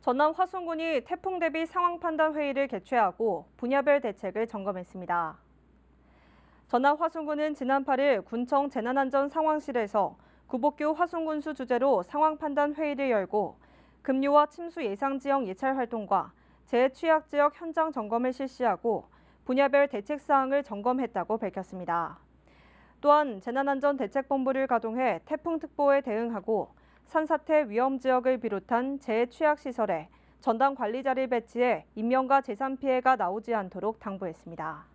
전남 화순군이 태풍 대비 상황 판단 회의를 개최하고 분야별 대책을 점검했습니다. 전남 화순군은 지난 8일 군청 재난안전 상황실에서 구복교 화순군수 주제로 상황 판단 회의를 열고 급류와 침수 예상 지역 예찰 활동과 재 취약 지역 현장 점검을 실시하고 분야별 대책 사항을 점검했다고 밝혔습니다. 또한 재난안전대책본부를 가동해 태풍특보에 대응하고 산사태 위험 지역을 비롯한 재취약시설에 전담 관리자를 배치해 인명과 재산 피해가 나오지 않도록 당부했습니다.